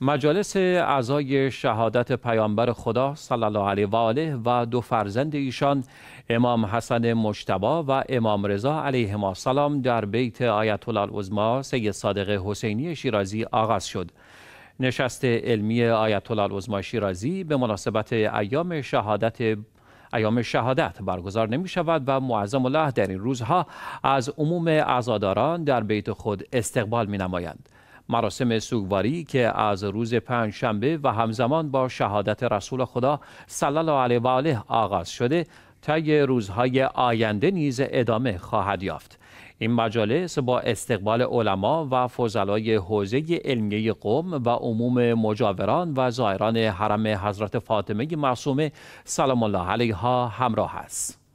مجالس اعضای شهادت پیامبر خدا صلی الله علیه و آله و دو فرزند ایشان امام حسن مجتبا و امام رضا ما سلام در بیت آیت الله العظما سید صادق حسینی شیرازی آغاز شد نشست علمی آیت الله شیرازی به مناسبت ایام شهادت ایام شهادت برگزار نمی شود و معظم الله در این روزها از عموم عزاداران در بیت خود استقبال می نمایند. مراسم سوگواری که از روز پنج شنبه و همزمان با شهادت رسول خدا صلی الله علیه و آله آغاز شده طی روزهای آینده نیز ادامه خواهد یافت این مجالس با استقبال علما و فضلای حوزه علمیه قوم و عموم مجاوران و زائران حرم حضرت فاطمه معصومه سلام الله علیها همراه است.